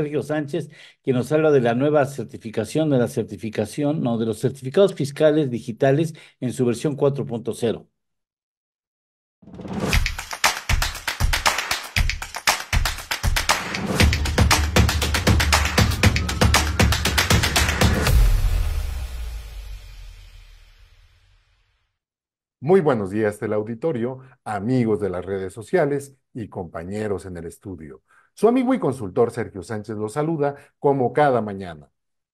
Sergio Sánchez, quien nos habla de la nueva certificación, de la certificación, no, de los certificados fiscales digitales en su versión 4.0. Muy buenos días del auditorio, amigos de las redes sociales y compañeros en el estudio. Su amigo y consultor Sergio Sánchez los saluda como cada mañana.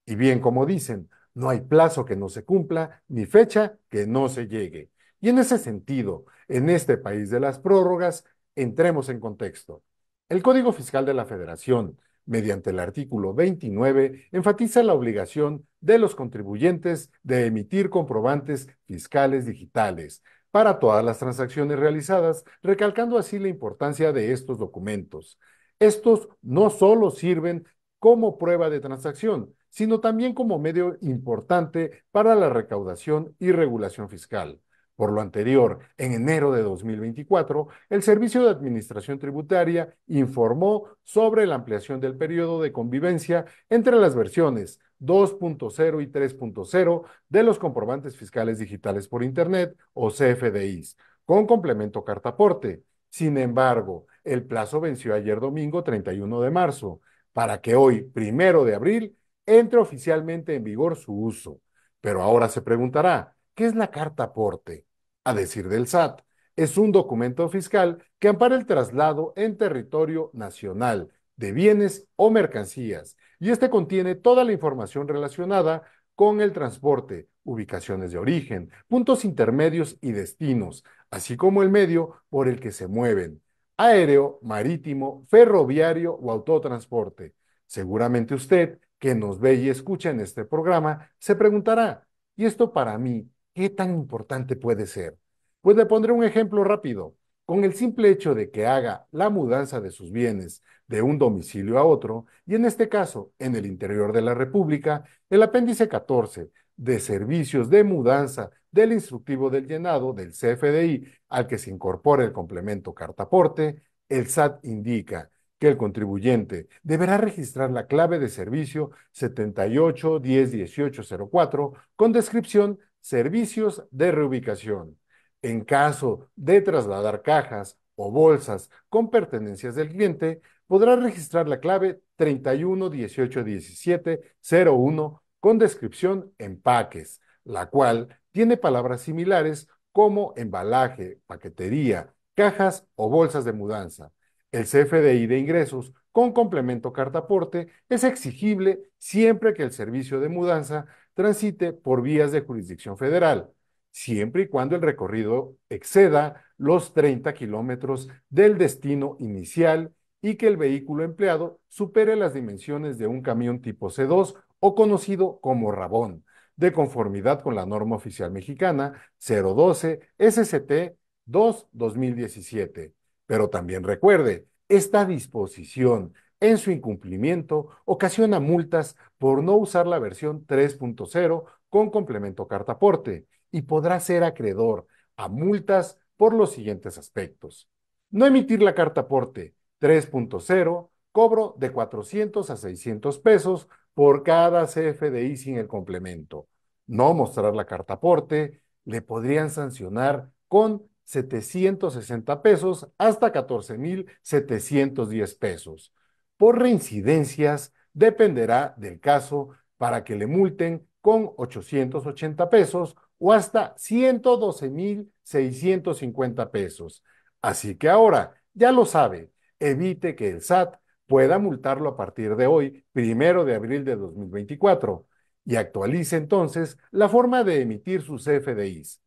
Y bien, como dicen, no hay plazo que no se cumpla ni fecha que no se llegue. Y en ese sentido, en este país de las prórrogas, entremos en contexto. El Código Fiscal de la Federación, mediante el artículo 29, enfatiza la obligación de los contribuyentes de emitir comprobantes fiscales digitales para todas las transacciones realizadas, recalcando así la importancia de estos documentos. Estos no solo sirven como prueba de transacción, sino también como medio importante para la recaudación y regulación fiscal. Por lo anterior, en enero de 2024, el Servicio de Administración Tributaria informó sobre la ampliación del periodo de convivencia entre las versiones 2.0 y 3.0 de los comprobantes fiscales digitales por Internet o CFDIs, con complemento cartaporte. Sin embargo, el plazo venció ayer domingo 31 de marzo, para que hoy, primero de abril, entre oficialmente en vigor su uso. Pero ahora se preguntará, ¿qué es la cartaporte? A decir del SAT, es un documento fiscal que ampara el traslado en territorio nacional de bienes o mercancías, y este contiene toda la información relacionada con el transporte, ubicaciones de origen, puntos intermedios y destinos, así como el medio por el que se mueven, aéreo, marítimo, ferroviario o autotransporte. Seguramente usted, que nos ve y escucha en este programa, se preguntará, ¿y esto para mí ¿Qué tan importante puede ser? Pues le pondré un ejemplo rápido. Con el simple hecho de que haga la mudanza de sus bienes de un domicilio a otro, y en este caso, en el interior de la República, el apéndice 14 de servicios de mudanza del instructivo del llenado del CFDI al que se incorpora el complemento cartaporte, el SAT indica que el contribuyente deberá registrar la clave de servicio 78101804 con descripción servicios de reubicación. En caso de trasladar cajas o bolsas con pertenencias del cliente, podrá registrar la clave 31181701 con descripción empaques, la cual tiene palabras similares como embalaje, paquetería, cajas o bolsas de mudanza. El CFDI de ingresos con complemento cartaporte es exigible siempre que el servicio de mudanza transite por vías de jurisdicción federal, siempre y cuando el recorrido exceda los 30 kilómetros del destino inicial y que el vehículo empleado supere las dimensiones de un camión tipo C2 o conocido como Rabón, de conformidad con la norma oficial mexicana 012 SCT 2 2017. Pero también recuerde, esta disposición en su incumplimiento ocasiona multas por no usar la versión 3.0 con complemento cartaporte y podrá ser acreedor a multas por los siguientes aspectos. No emitir la cartaporte 3.0, cobro de 400 a 600 pesos por cada CFDI sin el complemento. No mostrar la cartaporte le podrían sancionar con 760 pesos hasta 14.710 pesos por reincidencias dependerá del caso para que le multen con 880 pesos o hasta 112.650 pesos. Así que ahora, ya lo sabe, evite que el SAT pueda multarlo a partir de hoy, primero de abril de 2024, y actualice entonces la forma de emitir sus FDIs.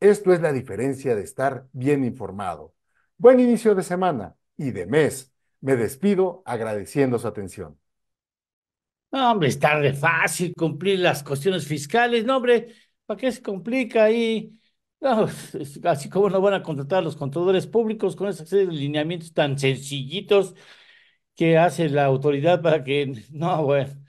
Esto es la diferencia de estar bien informado. Buen inicio de semana y de mes. Me despido agradeciendo su atención. No, hombre, es tarde fácil cumplir las cuestiones fiscales. No, hombre, ¿para qué se complica ahí? No, así como no van a contratar a los contadores públicos con esos lineamientos tan sencillitos que hace la autoridad para que, no, bueno.